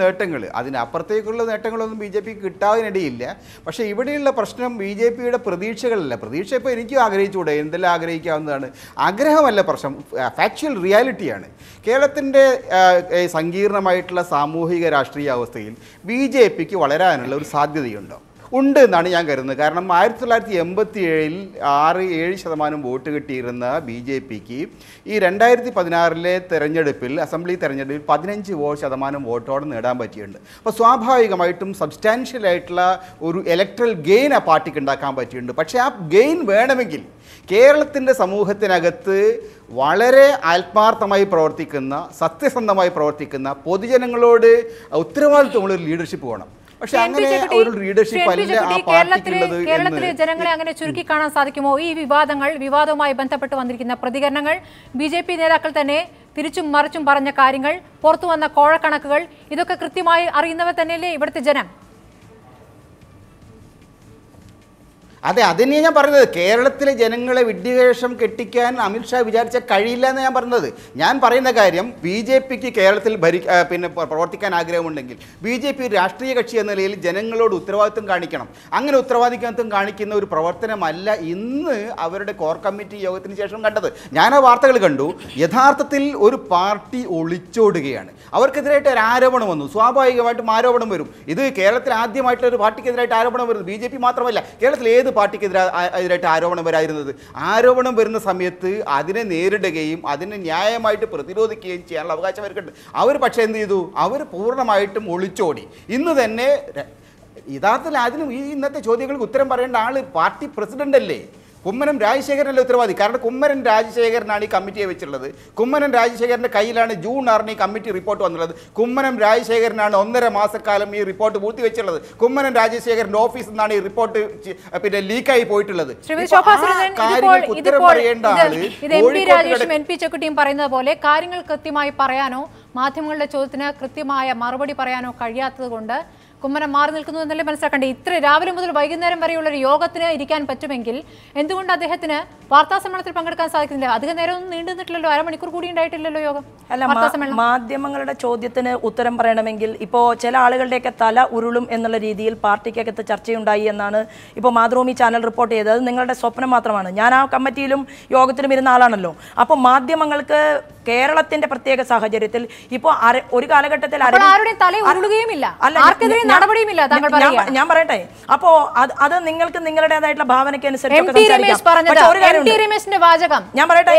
നേട്ടങ്ങൾ അതിനപ്പുറത്തേക്കുള്ള നേട്ടങ്ങളൊന്നും B J പിക്ക് കിട്ടാതിനിടയില്ല പക്ഷേ ഇവിടെയുള്ള പ്രശ്നം ബി ജെ പിയുടെ പ്രതീക്ഷകളല്ല പ്രതീക്ഷ ഇപ്പോൾ എനിക്കും ആഗ്രഹിച്ചുകൂടെ എന്തെല്ലാം ആഗ്രഹിക്കാവുന്നതാണ് ആഗ്രഹമല്ല പ്രശ്നം ഫാക്ച്വൽ റിയാലിറ്റിയാണ് കേരളത്തിൻ്റെ സങ്കീർണമായിട്ടുള്ള സാമൂഹിക രാഷ്ട്രീയ അവസ്ഥയിൽ ബി ജെ പിക്ക് വളരാനുള്ള ഒരു സാധ്യതയുണ്ടോ ഉണ്ട് എന്നാണ് ഞാൻ കരുതുന്നത് കാരണം ആയിരത്തി തൊള്ളായിരത്തി എൺപത്തി ഏഴിൽ ആറ് ഏഴ് ശതമാനം വോട്ട് കിട്ടിയിരുന്ന ബി ജെ പിക്ക് ഈ രണ്ടായിരത്തി പതിനാറിലെ തെരഞ്ഞെടുപ്പിൽ അസംബ്ലി തെരഞ്ഞെടുപ്പിൽ പതിനഞ്ച് വോ ശതമാനം വോട്ടോടെ നേടാൻ പറ്റിയിട്ടുണ്ട് അപ്പോൾ സ്വാഭാവികമായിട്ടും സബ്സ്റ്റാൻഷ്യലായിട്ടുള്ള ഒരു ഇലക്ട്രൽ ഗെയിൻ ആ പാർട്ടിക്ക് ഉണ്ടാക്കാൻ പറ്റിയിട്ടുണ്ട് പക്ഷേ ആ ഗെയിൻ വേണമെങ്കിൽ കേരളത്തിൻ്റെ സമൂഹത്തിനകത്ത് വളരെ ആത്മാർത്ഥമായി പ്രവർത്തിക്കുന്ന സത്യസന്ധമായി പ്രവർത്തിക്കുന്ന പൊതുജനങ്ങളോട് ഉത്തരവാദിത്വമുള്ളൊരു ലീഡർഷിപ്പ് വേണം കേരളത്തിലെ കേരളത്തിലെ ജനങ്ങളെ അങ്ങനെ ചുരുക്കി കാണാൻ സാധിക്കുമോ ഈ വിവാദങ്ങൾ വിവാദവുമായി ബന്ധപ്പെട്ട് വന്നിരിക്കുന്ന പ്രതികരണങ്ങൾ ബി നേതാക്കൾ തന്നെ തിരിച്ചും മറിച്ചും പറഞ്ഞ കാര്യങ്ങൾ പുറത്തു വന്ന കോഴക്കണക്കുകൾ ഇതൊക്കെ കൃത്യമായി അറിയുന്നവർ തന്നെയല്ലേ ഇവിടുത്തെ ജനം അതെ അതിനെ ഞാൻ പറഞ്ഞത് കേരളത്തിലെ ജനങ്ങളെ വിഡ്ഢിവേഷം കെട്ടിക്കാൻ അമിത്ഷാ വിചാരിച്ച കഴിയില്ല എന്ന് ഞാൻ പറഞ്ഞത് ഞാൻ പറയുന്ന കാര്യം ബി ജെ പിക്ക് കേരളത്തിൽ ഭരി പിന്നെ പ്രവർത്തിക്കാൻ ആഗ്രഹമുണ്ടെങ്കിൽ ബി ജെ പി രാഷ്ട്രീയ കക്ഷി എന്ന നിലയിൽ ജനങ്ങളോട് ഉത്തരവാദിത്വം കാണിക്കണം അങ്ങനെ ഉത്തരവാദിത്വം കാണിക്കുന്ന ഒരു പ്രവർത്തനമല്ല ഇന്ന് അവരുടെ കോർ കമ്മിറ്റി യോഗത്തിന് ശേഷം കണ്ടത് ഞാൻ ആ വാർത്തകൾ കണ്ടു യഥാർത്ഥത്തിൽ ഒരു പാർട്ടി ഒളിച്ചോടുകയാണ് അവർക്കെതിരായിട്ട് ഒരു ആരോപണം വന്നു സ്വാഭാവികമായിട്ടും ആരോപണം വരും ഇത് കേരളത്തിൽ ആദ്യമായിട്ടുള്ള ഒരു പാർട്ടിക്കെതിരായിട്ട് ആരോപണം വരുന്നത് ബി മാത്രമല്ല കേരളത്തിൽ ഏത് ഏത് പാർട്ടിക്കെതിരായിട്ട് ആരോപണം വരാതിരുന്നത് ആരോപണം വരുന്ന സമയത്ത് അതിനെ നേരിടുകയും അതിനെ ന്യായമായിട്ട് പ്രതിരോധിക്കുകയും ചെയ്യാനുള്ള അവകാശം അവർക്കുണ്ട് അവർ പക്ഷേ എന്ത് ചെയ്തു അവർ പൂർണ്ണമായിട്ടും ഒളിച്ചോടി ഇന്ന് തന്നെ യഥാർത്ഥത്തിൽ അതിനും ഈ ഇന്നത്തെ ചോദ്യങ്ങൾക്ക് ഉത്തരം പറയേണ്ട ആൾ പാർട്ടി പ്രസിഡന്റ് അല്ലേ കുമ്മനം രാജശേഖരനല്ല ഉത്തരവാദി കാരണം കുമ്മനം രാജശേഖരനാണ് ഈ കമ്മിറ്റിയെ വെച്ചിട്ടുള്ളത് കുമ്മനം രാജശേഖരൻ്റെ കയ്യിലാണ് ജൂൺ ആറിന് ഈ കമ്മിറ്റി റിപ്പോർട്ട് വന്നുള്ളത് കുമ്മനം രാജശേഖരനാണ് ഒന്നര മാസക്കാലം ഈ റിപ്പോർട്ട് പൂർത്തിവെച്ചിട്ടുള്ളത് കുമ്മനം രാജശേഖരൻ്റെ ഓഫീസിൽ നിന്നാണ് ഈ റിപ്പോർട്ട് പിന്നെ ലീക്കായി പോയിട്ടുള്ളത് ചെക്കുട്ടിയും പറയുന്നത് പോലെ കാര്യങ്ങൾ കൃത്യമായി പറയാനോ മാധ്യമങ്ങളുടെ ചോദ്യത്തിന് കൃത്യമായ മറുപടി പറയാനോ കഴിയാത്തത് കൊണ്ട് കുമ്മനം മാറി നിൽക്കുന്നു എന്നല്ലേ മനസ്സിലാക്കേണ്ടത് ഇത്ര രാവിലെ മുതൽ വൈകുന്നേരം വരെയുള്ള ഒരു യോഗത്തിന് ഇരിക്കാൻ പറ്റുമെങ്കിൽ എന്തുകൊണ്ട് അദ്ദേഹത്തിന് വാർത്താ സമ്മേളനത്തിൽ പങ്കെടുക്കാൻ സാധിക്കുന്നില്ല അധികം നേരം നീണ്ടു നിന്നിട്ടില്ലല്ലോ അരമണിക്കൂർ കൂടി ഉണ്ടായിട്ടില്ലല്ലോ യോഗം അല്ല മാധ്യമങ്ങളുടെ ചോദ്യത്തിന് ഉത്തരം പറയണമെങ്കിൽ ഇപ്പോൾ ചില ആളുകളുടെയൊക്കെ തല ഉരുളും എന്നുള്ള രീതിയിൽ പാർട്ടിക്കകത്ത് ചർച്ചയുണ്ടായി എന്നാണ് ഇപ്പോൾ മാതൃഭൂമി ചാനൽ റിപ്പോർട്ട് ചെയ്തത് നിങ്ങളുടെ സ്വപ്നം മാത്രമാണ് ഞാൻ ആ കമ്മിറ്റിയിലും യോഗത്തിലും ഇരുന്ന ആളാണല്ലോ അപ്പോൾ മാധ്യമങ്ങൾക്ക് കേരളത്തിന്റെ പ്രത്യേക സാഹചര്യത്തിൽ ഇപ്പോ ഒരു കാലഘട്ടത്തിൽ ഞാൻ പറയട്ടെ അപ്പോ അത് അത് നിങ്ങൾക്ക് നിങ്ങളുടേതായിട്ടുള്ള ഭാവനയ്ക്ക് അനുസരിച്ച് വാചകം ഞാൻ പറയട്ടെ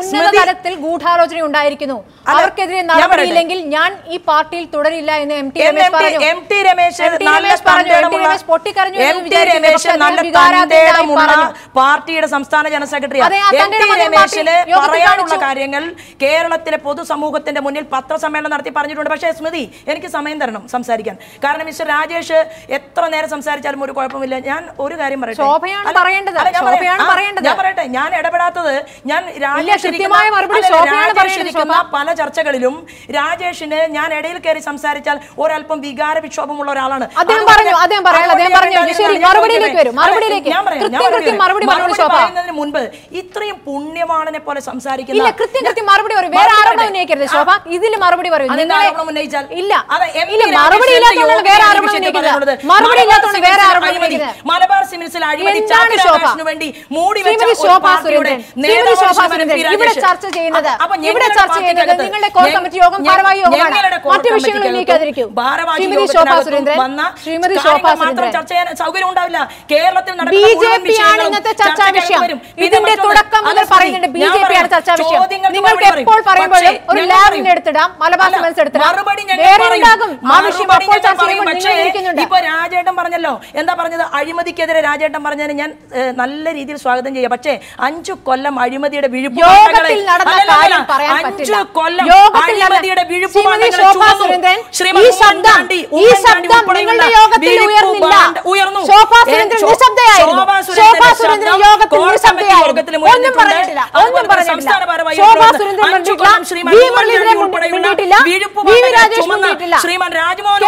ഉന്നത തലത്തിൽ ഗൂഢാലോചന ഉണ്ടായിരിക്കുന്നു അവർക്കെതിരെ നടപടിയില്ലെങ്കിൽ ഞാൻ ഈ പാർട്ടിയിൽ തുടരില്ല എന്ന് എം ടി രമേശ് പറഞ്ഞു എം ടി രമേശ് പൊട്ടിക്കരഞ്ഞു പാർട്ടിയുടെ സംസ്ഥാന ജനറൽ സെക്രട്ടറി എം ടി പറയാൻ ഇങ്ങനെയുള്ള കാര്യങ്ങൾ കേരളത്തിലെ പൊതുസമൂഹത്തിന്റെ മുന്നിൽ പത്രസമ്മേളനം നടത്തി പറഞ്ഞിട്ടുണ്ട് പക്ഷേ സ്മൃതി എനിക്ക് സമയം തരണം സംസാരിക്കാൻ കാരണം മിസ്റ്റർ രാജേഷ് എത്ര നേരം സംസാരിച്ചാലും ഒരു കുഴപ്പമില്ല ഞാൻ ഒരു കാര്യം പറയട്ടെ ഞാൻ പറയട്ടെ ഞാൻ ഇടപെടാത്തത് ഞാൻ രാജേഷിരിക്കുന്ന പല ചർച്ചകളിലും രാജേഷിന് ഞാൻ ഇടയിൽ കയറി സംസാരിച്ചാൽ ഒരല്പം വികാര വിക്ഷോഭമുള്ള ഒരാളാണ് അദ്ദേഹം പറഞ്ഞു അദ്ദേഹം പറയാൻ അദ്ദേഹം പറഞ്ഞു ശരി മറുപടിയിലേക്ക് വരും മറുപടിയിലേക്ക് ഞാൻ പറയാം ഞാൻ പറയുന്നതിന് മുൻപ് ഇത്രയും പുണ്യവാളനെ പോലെ സംസാരിക്കും മറുപടി വേറെ ഇതിൽ മറുപടി ഇല്ല ഇല്ല മറുപടി ഇല്ലാത്തതുകൊണ്ട് വേറെ മറുപടി ഇല്ലാത്തതുകൊണ്ട് വേറെ മലബാർ മൂടി വെച്ച സുരേന്ദ്രൻ ഇവിടെ ചർച്ച ചെയ്യുന്നത് ഇവിടെ ചർച്ച നിങ്ങളുടെ കോർ കമ്മിറ്റി യോഗം ഭാരവാഹി യോഗമാണ് മറ്റു വിഷയങ്ങൾ ശ്രീമതി ശോഭാ സുരേന്ദ്രൻ ശ്രീമതി ശോഭാ സുരേന്ദ്രൻ ചർച്ച ചെയ്യാൻ കേരളത്തിൽ ബി ജെ പി ആണ് ഇന്നത്തെ ചർച്ചാ വിഷയം ഇതിന്റെ തുടക്കം മുതൽ പറയുന്നുണ്ട് ബി ജെ പി ആണ് ചർച്ച രാജേട്ടൻ പറഞ്ഞല്ലോ എന്താ പറഞ്ഞത് അഴിമതിക്കെതിരെ രാജേട്ടൻ പറഞ്ഞതിന് ഞാൻ നല്ല രീതിയിൽ സ്വാഗതം ചെയ്യാം പക്ഷേ അഞ്ചു കൊല്ലം അഴിമതിയുടെ വിഴുപ്പ് യോഗത്തിൽ ഒന്നും പറഞ്ഞിട്ടില്ല ഒന്നും പറഞ്ഞിട്ടില്ല അടിസ്ഥാനപരമായി ശ്രീമാൻ രാജ്മോഹൻ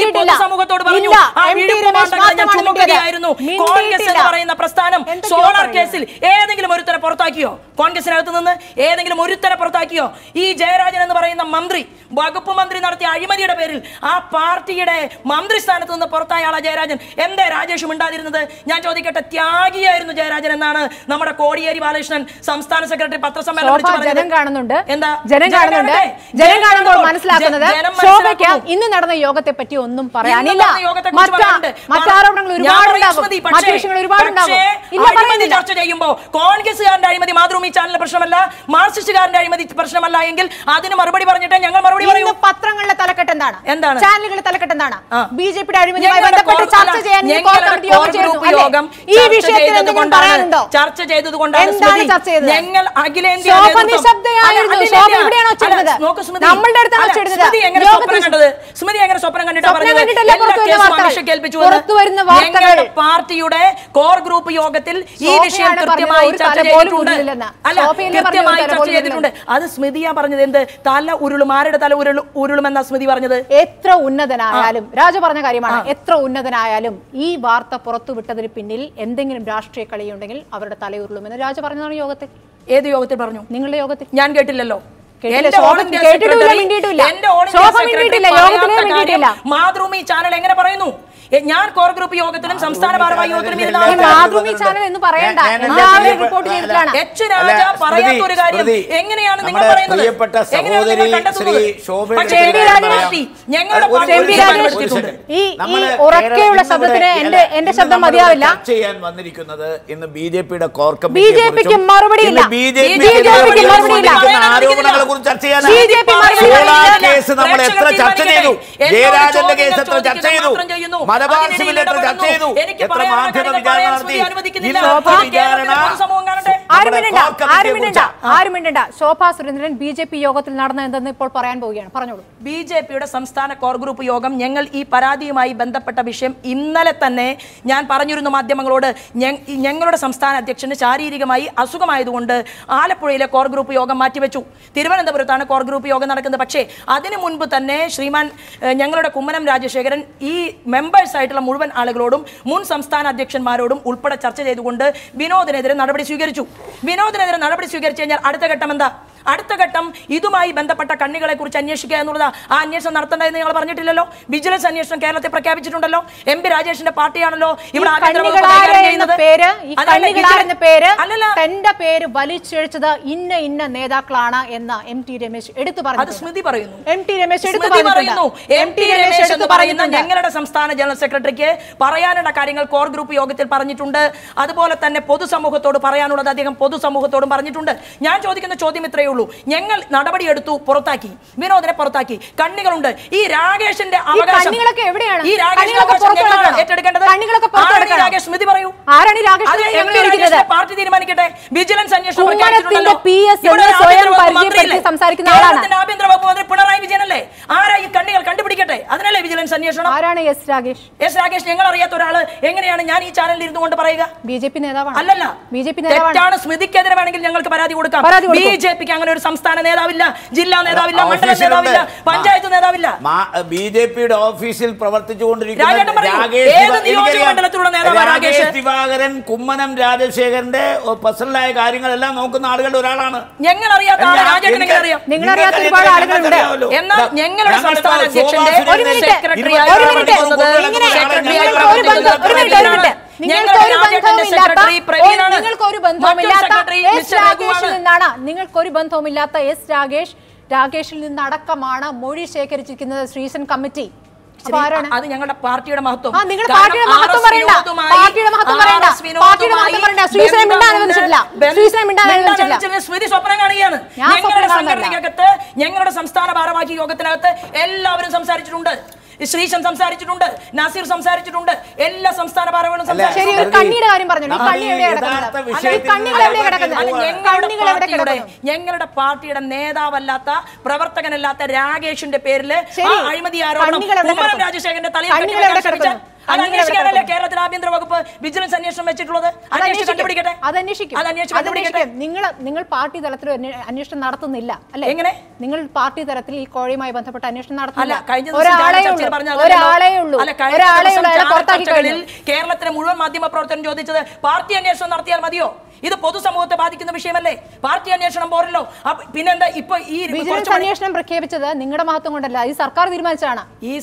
ഈ പൊതുസമൂഹത്തോട് പറഞ്ഞു ആ വീഴുപ്പ് ഞാൻ ചുമക്കുകയായിരുന്നു കോൺഗ്രസ് എന്ന് പറയുന്ന പ്രസ്ഥാനം സോളാർ കേസിൽ ഏതെങ്കിലും ഒരുത്തരെ പുറത്താക്കിയോ കോൺഗ്രസിനകത്ത് നിന്ന് ഏതെങ്കിലും ഒരുത്തരെ പുറത്താക്കിയോ ഈ ജയരാജൻ എന്ന് പറയുന്ന മന്ത്രി വകുപ്പ് മന്ത്രി നടത്തിയ അഴിമതിയുടെ പേരിൽ ആ പാർട്ടിയുടെ മന്ത്രി സ്ഥാനത്ത് നിന്ന് പുറത്തായ ജയരാജൻ എന്താ രാജേഷും ഉണ്ടാതിരുന്നത് ഞാൻ ചോദിക്കട്ടെ ത്യാഗിയായിരുന്നു ജയരാജൻ എന്നാണ് നമ്മുടെ കോടിയേരി ബാലകൃഷ്ണൻ സംസ്ഥാന സെക്രട്ടറി പത്ര ജനം കാണുന്നുണ്ട് ജനം കാണുന്നുണ്ട് ജനം കാണുമ്പോൾ മനസ്സിലാക്കുന്നത് ശോഭയ്ക്ക് ഇന്ന് നടന്ന യോഗത്തെ പറ്റി ഒന്നും പറയാനില്ല മറ്റാരോപണങ്ങൾ ഒരുപാടുണ്ടാകും മറ്റു വിഷയങ്ങൾ ഒരുപാടുണ്ടാകും ഇല്ല പറയുന്നില്ല ചർച്ച ചെയ്യുമ്പോൾ കോൺഗ്രസുകാരന്റെ അഴിമതി മാത്രം ഈ പ്രശ്നമല്ല മാർക്സിസ്റ്റുകാരന്റെ അഴിമതി പ്രശ്നമല്ല എങ്കിൽ അതിന് മറുപടി പറഞ്ഞിട്ട് ഞങ്ങൾ മറുപടി പറയും പത്രങ്ങളുടെ തലക്കെട്ട് എന്താണ് എന്താണ് ചാനലുകളുടെ തലക്കെട്ട് എന്താണ് ബി ജെ പിയുടെ അഴിമതിയുമായി ബന്ധപ്പെട്ട് ചർച്ച ചെയ്യാൻ യോഗം ഈ വിഷയത്തിൽ പറയാനുണ്ടോ ചർച്ച ചെയ്തത് കൊണ്ടാണ് ഞങ്ങൾ അഖില നമ്മളുടെ അടുത്താണ് എങ്ങനെ കണ്ടിട്ട് പുറത്തു വരുന്ന വാർത്തകൾ പാർട്ടിയുടെ കോർ ഗ്രൂപ്പ് യോഗത്തിൽ ഈ വിഷയം കൃത്യമായി ചർച്ച ചെയ്തിട്ടുണ്ട് അല്ല കൃത്യമായി ചർച്ച ചെയ്തിട്ടുണ്ട് അത് സ്മൃതിയാ പറഞ്ഞത് എന്ത് തല ഉരുളും ആരുടെ തല ഉരുളും എന്നാ സ്മൃതി പറഞ്ഞത് എത്ര ഉന്നതനായാലും രാജ പറഞ്ഞ കാര്യമാണ് എത്ര ഉന്നതനായാലും ഈ വാർത്ത പുറത്തുവിട്ടതിന് പിന്നിൽ എന്തെങ്കിലും രാഷ്ട്രീയ കളിയുണ്ടെങ്കിൽ അവരുടെ തലയുരുളുമെന്ന് രാജ പറഞ്ഞതാണ് യോഗത്തിൽ ഏത് യോഗത്തിൽ പറഞ്ഞു നിങ്ങളുടെ യോഗത്തിൽ ഞാൻ കേട്ടില്ലല്ലോ മാതൃഭൂമി ചാനൽ എങ്ങനെ പറയുന്നു ഞാൻ കോർ ഗ്രൂപ്പ് യോഗത്തിനും സംസ്ഥാന ഭാരവാഹി യോഗത്തിനും പറയാത്ത ഒരു കാര്യം എങ്ങനെയാണ് നിങ്ങൾ പറയുന്നത് എന്റെ ശബ്ദം മതിയാവില്ല ചെയ്യാൻ വന്നിരിക്കുന്നത് ഇന്ന് ബി ജെ പിയുടെ കോർ ബി ജെ പിക്ക് മറുപടി ആരോപണങ്ങളെ കുറിച്ച് ചർച്ച കേസ് നമ്മൾ എത്ര ചർച്ച ചർച്ച ചെയ്തു മലബാർ സിവിൽ ചർച്ച ചെയ്തു എത്ര മാധ്യമ വിചാരണ നടത്തി ഇന്നത്തെ വിചാരണ Shobha Surendran B J P യോഗത്തിൽ നടന്ന എന്തെന്ന് ഇപ്പോൾ പറയാൻ പോവുകയാണ് പറഞ്ഞോളൂ ബി ജെ പിയുടെ സംസ്ഥാന കോർ ഗ്രൂപ്പ് യോഗം ഞങ്ങൾ ഈ പരാതിയുമായി ബന്ധപ്പെട്ട വിഷയം ഇന്നലെ തന്നെ ഞാൻ പറഞ്ഞിരുന്നു മാധ്യമങ്ങളോട് ഞങ്ങളുടെ സംസ്ഥാന അധ്യക്ഷന് ശാരീരികമായി അസുഖമായതുകൊണ്ട് ആലപ്പുഴയിലെ കോർ ഗ്രൂപ്പ് യോഗം മാറ്റിവെച്ചു തിരുവനന്തപുരത്താണ് കോർ ഗ്രൂപ്പ് യോഗം നടക്കുന്നത് പക്ഷേ അതിനു മുൻപ് തന്നെ ശ്രീമാൻ ഞങ്ങളുടെ കുമ്മനം രാജശേഖരൻ ഈ മെമ്പേഴ്സ് ആയിട്ടുള്ള മുഴുവൻ ആളുകളോടും മുൻ സംസ്ഥാന അധ്യക്ഷന്മാരോടും ഉൾപ്പെടെ ചർച്ച ചെയ്തുകൊണ്ട് വിനോദിനെതിരെ നടപടി സ്വീകരിച്ചു വിനോദിനെതിരെ നടപടി സ്വീകരിച്ചു കഴിഞ്ഞാൽ അടുത്ത ഘട്ടം എന്താ അടുത്ത ഘട്ടം ഇതുമായി ബന്ധപ്പെട്ട കണ്ണികളെ കുറിച്ച് അന്വേഷിക്കുക എന്നുള്ളത് ആ അന്വേഷണം നടത്തേണ്ടതെന്ന് ഞങ്ങൾ പറഞ്ഞിട്ടില്ലല്ലോ വിജിലൻസ് അന്വേഷണം കേരളത്തെ പ്രഖ്യാപിച്ചിട്ടുണ്ടല്ലോ എം പി രാജേഷിന്റെ പാർട്ടിയാണല്ലോ ഇവിടെ തന്റെ പേര് ഇന്ന ഇന്ന നേതാക്കളാണ് എന്ന എം ടി രമേശ് എടുത്തു പറഞ്ഞു സ്മൃതി പറയുന്നു എം ടി രമേശ് എടുത്തു പറയുന്നു എം ടി രമേശ് എടുത്തു പറയുന്ന ഞങ്ങളുടെ സംസ്ഥാന ജനറൽ സെക്രട്ടറിക്ക് പറയാനുള്ള കാര്യങ്ങൾ കോർ ഗ്രൂപ്പ് യോഗത്തിൽ പറഞ്ഞിട്ടുണ്ട് അതുപോലെ തന്നെ പൊതുസമൂഹത്തോട് പറയാനുള്ളത് അദ്ദേഹം പൊതുസമൂഹത്തോടും പറഞ്ഞിട്ടുണ്ട് ഞാൻ ചോദിക്കുന്ന ചോദ്യം ഇത്രയേ ഉള്ളൂ ഞങ്ങൾ നടപടിയെടുത്തു പുറത്താക്കി വിനോദിനെ പുറത്താക്കി കണ്ണികളുണ്ട് ഈ രാകേഷിന്റെ അവകാശം ഈ രാകേഷിന്റെ ഏറ്റെടുക്കേണ്ടത് രാകേഷ് സ്മൃതി പറയൂ പാർട്ടി തീരുമാനിക്കട്ടെ വിജിലൻസ് അന്വേഷണം ആഭ്യന്തര വകുപ്പ് മന്ത്രി പിണറായി വിജയനല്ലേ ആരാ ഈ കണ്ണികൾ കണ്ടുപിടിക്കട്ടെ അതിനല്ലേ വിജിലൻസ് അന്വേഷണം ആരാണ് എസ് രാകേഷ് എസ് രാകേഷ് ഞങ്ങൾ അറിയാത്ത ഒരാൾ എങ്ങനെയാണ് ഞാൻ ഈ ചാനലിൽ ഇരുന്നു കൊണ്ട് പറയുക ബി ജെ പി നേതാവാണ് അല്ലല്ല ബി ജെ പി നേതാവാണ് സ്മൃതിക്കെതിരെ വേണമെങ്കിൽ ഞങ്ങൾക്ക് പരാതി കൊടുക്കാം ബി ജെ പിക്ക് അങ്ങനെ ഒരു സംസ്ഥാന നേതാവില്ല ജില്ലാ നേതാവില്ല മണ്ഡല നേതാവില്ല പഞ്ചായത്ത് നേതാവില്ല ബി ജെ പിയുടെ ഓഫീസിൽ പ്രവർത്തിച്ചുകൊണ്ടിരിക്കുന്ന കുമ്മനം രാജശേഖരന്റെ പേഴ്സണലായ കാര്യങ്ങളെല്ലാം നോക്കുന്ന ആളുകളുടെ ഒരാളാണ് ഞങ്ങൾ അറിയാത്ത നിങ്ങൾ അറിയാത്ത ഒരുപാട് ആളുകളുണ്ട് എന്നാൽ ഞങ്ങളുടെ സംസ്ഥാന അധ്യക്ഷന്റെ സെക്രട്ടറി മിനിറ്റ് നിങ്ങൾക്കൊരു ബന്ധവുമില്ലാത്ത ബന്ധവുമില്ലാത്ത എസ് രാകേഷ് രാകേഷിൽ നിന്നടക്കമാണ് മൊഴി ശേഖരിച്ചിരിക്കുന്നത് ശ്രീസൻ കമ്മിറ്റി അത് ഞങ്ങളുടെ പാർട്ടിയുടെ മഹത്വം പാർട്ടിയുടെ മഹത്വം പറയണ്ട പാർട്ടിയുടെ മഹത്വം പറയണ്ട പാർട്ടിയുടെ മഹത്വം പറയണ്ട സ്വപ്നം കാണുകയാണ് ഞങ്ങളുടെ ഞങ്ങളുടെ സംസ്ഥാന ഭാരവാഹി യോഗത്തിനകത്ത് എല്ലാവരും സംസാരിച്ചിട്ടുണ്ട് ശ്രീശം സംസാരിച്ചിട്ടുണ്ട് നാസിർ സംസാരിച്ചിട്ടുണ്ട് എല്ലാ സംസ്ഥാന പാർലമെന്റും ഞങ്ങളുടെ പാർട്ടിയുടെ നേതാവല്ലാത്ത പ്രവർത്തകനല്ലാത്ത രാകേഷിന്റെ പേരിൽ അഴിമതി ആരോപണം രാജശേഖരന്റെ തലയിൽ അത് അന്വേഷിക്കാനല്ലേ കേരളത്തിൽ ആഭ്യന്തര വകുപ്പ് വിജിലൻസ് അന്വേഷണം വെച്ചിട്ടുള്ളത് നിങ്ങൾ നിങ്ങൾ പാർട്ടി തലത്തിൽ അന്വേഷണം നടത്തുന്നില്ല അല്ലെ എങ്ങനെ നിങ്ങൾ പാർട്ടി തലത്തിൽ ഈ കോഴയുമായി ബന്ധപ്പെട്ട അന്വേഷണം നടത്തുന്നില്ല കേരളത്തിലെ മുഴുവൻ മാധ്യമ പ്രവർത്തനം ചോദിച്ചത് പാർട്ടി അന്വേഷണം നടത്തിയാൽ മതിയോ ഇത് പൊതുസമൂഹത്തെ ബാധിക്കുന്ന വിഷയമല്ലേ പാർട്ടി അന്വേഷണം പോരല്ലോ പിന്നെന്താ ഇപ്പൊ ഈ അന്വേഷണം പ്രഖ്യാപിച്ചത് നിങ്ങളുടെ മഹത്വം കൊണ്ടല്ല ഈ സർക്കാർ തീരുമാനിച്ചാണ് ഈ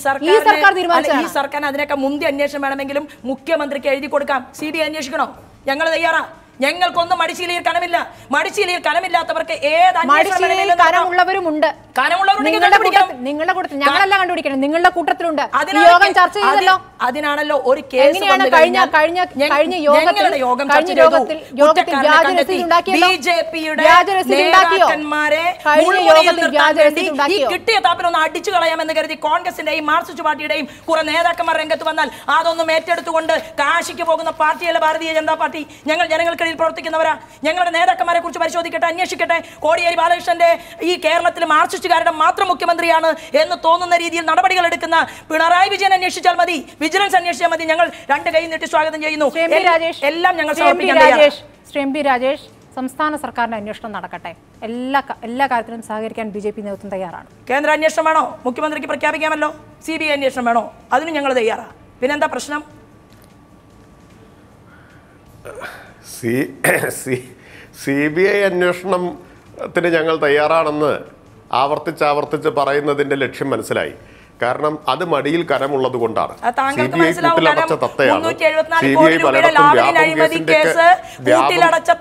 സർക്കാർ തീരുമാനിച്ചാണ് ഈ സർക്കാർ അതിനൊക്കെ മുന്തി അന്വേഷണം വേണമെങ്കിലും മുഖ്യമന്ത്രിക്ക് എഴുതി കൊടുക്കാം സി ബി അന്വേഷിക്കണോ ഞങ്ങൾ തയ്യാറാണ് ഞങ്ങൾക്കൊന്നും മടിശീലിയിൽ കനമില്ല മടിശീലിയിൽ കനമില്ലാത്തവർക്ക് ഏത് കനമുള്ളവരുമുണ്ട് നിങ്ങളുടെ കൂട്ടത്തിൽ കണ്ടുപിടിക്കണം നിങ്ങളുടെ കൂട്ടത്തിലുണ്ട് ചർച്ച ചെയ്തല്ലോ അതിനാണല്ലോ ഒരു കേസ് കഴിഞ്ഞ കഴിഞ്ഞ കഴിഞ്ഞ യോഗത്തിൽ കഴിഞ്ഞ യോഗത്തിൽ ഉണ്ടാക്കിയല്ലോ ഉണ്ടാക്കിയോ യോഗത്തിൽ ഉണ്ടാക്കിയോ കിട്ടിയ താപ്പിലൊന്ന് അടിച്ചു കളയാമെന്ന് കരുതി കോൺഗ്രസിന്റെയും മാർക്സിസ്റ്റ് പാർട്ടിയുടെയും കുറെ നേതാക്കന്മാർ രംഗത്ത് വന്നാൽ അതൊന്നും ഏറ്റെടുത്തുകൊണ്ട് കാശിക്ക് പോകുന്ന പാർട്ടിയല്ല ഭാരതീയ ജനതാ പാർട്ടി ഞങ്ങൾ ജനങ്ങൾക്ക് മേഖലയിൽ പ്രവർത്തിക്കുന്നവരാ ഞങ്ങളുടെ നേതാക്കന്മാരെ കുറിച്ച് പരിശോധിക്കട്ടെ അന്വേഷിക്കട്ടെ കോടിയേരി ബാലകൃഷ്ണന്റെ ഈ കേരളത്തിൽ മാർച്ചിസ്റ്റുകാരുടെ മാത്രം മുഖ്യമന്ത്രിയാണ് എന്ന് തോന്നുന്ന രീതിയിൽ നടപടികൾ എടുക്കുന്ന പിണറായി വിജയൻ അന്വേഷിച്ചാൽ മതി വിജിലൻസ് അന്വേഷിച്ചാൽ മതി ഞങ്ങൾ രണ്ട് കൈ നീട്ടി സ്വാഗതം ചെയ്യുന്നു എല്ലാം ഞങ്ങൾ രാജേഷ് സംസ്ഥാന സർക്കാരിന്റെ അന്വേഷണം നടക്കട്ടെ എല്ലാ എല്ലാ കാര്യത്തിലും സഹകരിക്കാൻ ബി ജെ പി നേതൃത്വം തയ്യാറാണ് കേന്ദ്ര അന്വേഷണം വേണോ മുഖ്യമന്ത്രിക്ക് പ്രഖ്യാപിക്കാമല്ലോ സി ബി ഐ അന്വേഷണം വേണോ അതിനും ഞങ്ങൾ തയ്യാറാണ് പിന്നെന്താ പ്രശ്നം C C C B I അന്വേഷണത്തിന് ഞങ്ങൾ തയ്യാറാണെന്ന് ആവർത്തിച്ച് ആവർത്തിച്ച് പറയുന്നതിൻ്റെ ലക്ഷ്യം മനസ്സിലായി കാരണം അത് മടിയിൽ കരമുള്ളത് കൊണ്ടാണ് സി ബി ഐ കൂട്ടിലടച്ച തത്തയാണ് സി ബി ഐ പലയിടത്തും കേസ്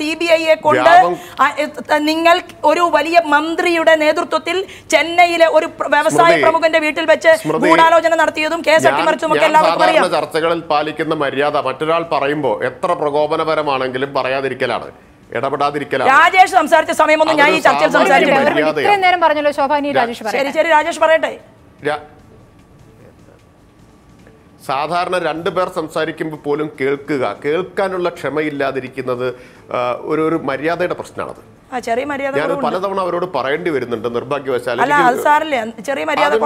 സി ബി ഐയെ കൊണ്ട് നിങ്ങൾ ഒരു വലിയ മന്ത്രിയുടെ നേതൃത്വത്തിൽ ചെന്നൈയിലെ ഒരു വ്യവസായ പ്രമുഖന്റെ വീട്ടിൽ വെച്ച് ഗൂഢാലോചന നടത്തിയതും കേസ് അട്ടിമറിച്ചും ഒക്കെ എല്ലാവർക്കും അറിയാം ചർച്ചകളിൽ പാലിക്കുന്ന മര്യാദ മറ്റൊരാൾ പറയുമ്പോൾ എത്ര പ്രകോപനപരമാണെങ്കിലും പറയാതിരിക്കലാണ് രാജേഷ് സംസാരിച്ച സമയമൊന്നും ഞാൻ ഈ ചർച്ചയിൽ സംസാരിച്ചിട്ടില്ല നേരം പറഞ്ഞല്ലോ ശോഭാനി രാജേഷ് ശരി ശരി രാജേഷ് പറയട്ടെ സാധാരണ രണ്ടു പേർ സംസാരിക്കുമ്പോൾ പോലും കേൾക്കുക കേൾക്കാനുള്ള ക്ഷമയില്ലാതിരിക്കുന്നത് ഒരു ഒരു മര്യാദയുടെ പ്രശ്നമാണത് ആ ചെറിയ മര്യാദ പലതവണ അവരോട് പറയേണ്ടി വരുന്നുണ്ട് നിർഭാഗ്യവശാൽ അല്ല ചെറിയ മര്യാദ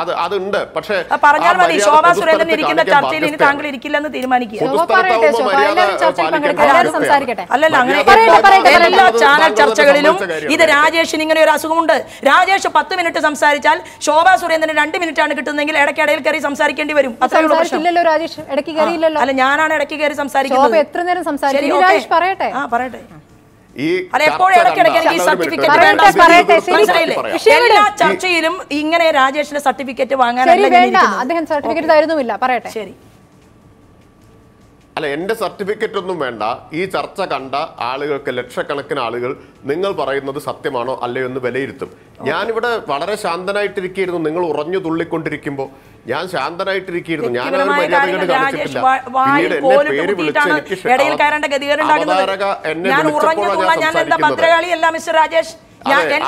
അത് അതുണ്ട് പക്ഷേ പറഞ്ഞാൽ സുരേന്ദ്രൻ ഇരിക്കുന്ന ഇനി താങ്കൾ അല്ലല്ല അങ്ങനെ എല്ലാ ചാനൽ ചർച്ചകളിലും ഇത് രാജേഷിന് ഇങ്ങനെ ഒരു അസുഖമുണ്ട് രാജേഷ് പത്ത് മിനിറ്റ് സംസാരിച്ചാൽ ശോഭാ സുരേന്ദ്രന് രണ്ട് മിനിറ്റ് ആണ് കിട്ടുന്നതെങ്കിൽ ഇടയ്ക്കിടയിൽ കയറി സംസാരിക്കേണ്ടി വരും അല്ല ഞാനാണ് ഇടയ്ക്ക് കയറി സംസാരിക്കുന്നത് എത്ര നേരം സംസാരിക്കും പറയട്ടെ ചർച്ചയിലും ഇങ്ങനെ രാജേഷിന്റെ സർട്ടിഫിക്കറ്റ് വാങ്ങാൻ സർട്ടിഫിക്കറ്റ് പറയട്ടെ ശരി അല്ല എന്റെ സർട്ടിഫിക്കറ്റ് ഒന്നും വേണ്ട ഈ ചർച്ച കണ്ട ആളുകൾക്ക് ലക്ഷക്കണക്കിന് ആളുകൾ നിങ്ങൾ പറയുന്നത് സത്യമാണോ അല്ലയോ എന്ന് വിലയിരുത്തും ഞാനിവിടെ വളരെ ശാന്തനായിട്ടിരിക്കുന്നു നിങ്ങൾ ഉറഞ്ഞു തുള്ളിക്കൊണ്ടിരിക്കുമ്പോൾ ഞാൻ ശാന്തനായിട്ടിരിക്കുന്നു ഞാൻ എന്നെ ഞാൻ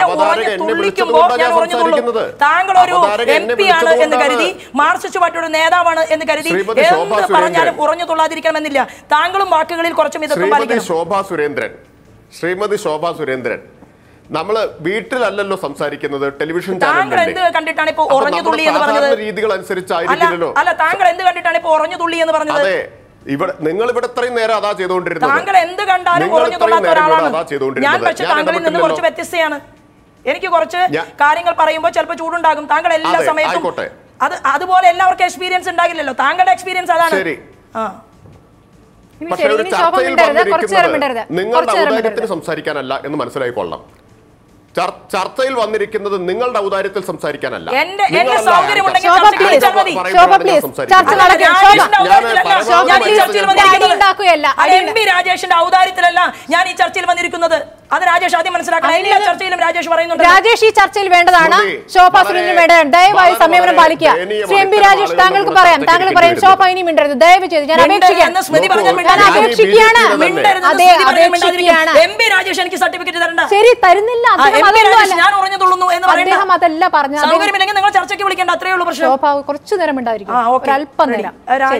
താങ്കൾ ഒരു എം പി ആണ് എന്ന് കരുതി മാർച്ച് ചുവട്ടൊരു നേതാവാണ് എന്ന് കരുതി എന്ത് പറഞ്ഞാലും ഉറഞ്ഞു തുള്ളാതിരിക്കണമെന്നില്ല താങ്കളും വാക്കുകളിൽ കുറച്ചും ഇതൊക്കെ ശോഭാ സുരേന്ദ്രൻ ശ്രീമതി ശോഭാ സുരേന്ദ്രൻ നമ്മൾ വീട്ടിലല്ലല്ലോ സംസാരിക്കുന്നത് ടെലിവിഷൻ താങ്കൾ കണ്ടിട്ടാണ് എന്ന് പറഞ്ഞത് രീതികൾ അനുസരിച്ചായിരിക്കില്ലല്ലോ അല്ല താങ്കൾ എന്ത് കണ്ടിട്ടാണ് എന്ന് പറഞ്ഞത് അതെ ഇവിടെ നിങ്ങൾ ഇവിടെ ഇത്രയും നേരം അതാ ചെയ്തുകൊണ്ടിരുന്നത് താങ്കൾ ഒരാളാണ് ഞാൻ പക്ഷേ കുറച്ച് എനിക്ക് കുറച്ച് കാര്യങ്ങൾ പറയുമ്പോൾ ചിലപ്പോൾ ചൂടുണ്ടാകും താങ്കൾ എല്ലാ സമയത്തും അത് അതുപോലെ എല്ലാവർക്കും എക്സ്പീരിയൻസ് ഉണ്ടാകില്ലല്ലോ താങ്കളുടെ എക്സ്പീരിയൻസ് അതാണ് നിങ്ങളുടെ സംസാരിക്കാനല്ല എന്ന് മനസ്സിലായിക്കൊള്ളാം ചർച്ചയിൽ വന്നിരിക്കുന്നത് നിങ്ങളുടെ ഔദാര്യത്തിൽ സംസാരിക്കാനല്ല രാജേഷിന്റെ ഔദാര്യത്തിലല്ല ഞാൻ ഈ ചർച്ചയിൽ വന്നിരിക്കുന്നത് അത് രാജേഷ് ആദ്യം മനസ്സിലാക്കണം എല്ലാ ചർച്ചയിലും രാജേഷ് പറയുന്നുണ്ട് രാജേഷ് ഈ ചർച്ചയിൽ വേണ്ടതാണ് ശോഭാ സുരേന്ദ്രൻ വേണ്ടതാണ് ദയവായി സംയമനം പാലിക്കുക ശ്രീ എം പി രാജേഷ് താങ്കൾക്ക് പറയാം താങ്കൾ പറയും ശോഭ ഇനി മിണ്ടരുത് ദയവ് ചെയ്ത് ഞാൻ അപേക്ഷിക്കുകയാണ് സർട്ടിഫിക്കറ്റ് തരണ്ട ശരി തരുന്നില്ല ഞാൻ എന്ന് അദ്ദേഹം അതല്ല പറഞ്ഞു നിങ്ങൾ ചർച്ചയ്ക്ക് വിളിക്കേണ്ട അത്രേ ഉള്ളൂ പ്രശ്നം ശോഭ കുറച്ചു നേരം ഉണ്ടായിരിക്കും അല്പം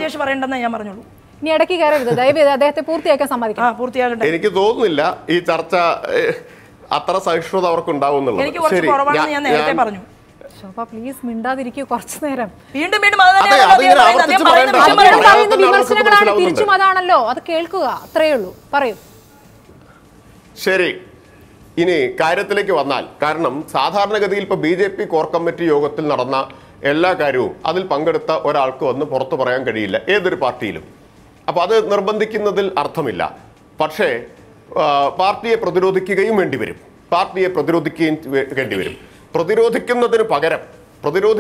രാജേഷ് പറയണ്ടെന്നേ ഞാൻ പറഞ്ഞോളൂ ഇനി ഇടയ്ക്ക് കയറരുത് ദയവേത് അദ്ദേഹത്തെ പൂർത്തിയാക്കാൻ സമ്മതിക്കാം പൂർത്തിയാകട്ടെ എനിക്ക് തോന്നുന്നില്ല ഈ ചർച്ച അത്ര സഹിഷ്ണുത അവർക്ക് ഉണ്ടാവും എനിക്ക് കുറച്ച് കുറവാണെന്ന് ഞാൻ നേരത്തെ പറഞ്ഞു ശോഭ പ്ലീസ് മിണ്ടാതിരിക്കൂ കുറച്ചു നേരം വീണ്ടും വീണ്ടും പറയുന്ന വിമർശനങ്ങളാണ് തിരിച്ചും അതാണല്ലോ അത് കേൾക്കുക അത്രയേ ഉള്ളൂ പറയൂ ശരി ഇനി കാര്യത്തിലേക്ക് വന്നാൽ കാരണം സാധാരണഗതിയിൽ ഇപ്പോൾ B J P core committee യോഗത്തിൽ നടന്ന എല്ലാ കാര്യവും അതിൽ പങ്കെടുത്ത ഒരാൾക്ക് വന്ന് പുറത്തു പറയാൻ കഴിയില്ല ഏതൊരു പാർട്ടിയിലും അപ്പോൾ അത് നിർബന്ധിക്കുന്നതിൽ അർത്ഥമില്ല പക്ഷേ പാർട്ടിയെ പ്രതിരോധിക്കുകയും വേണ്ടിവരും പാർട്ടിയെ പ്രതിരോധിക്കുകയും വേണ്ടിവരും പ്രതിരോധിക്കുന്നതിന് പകരം പ്രതിരോധി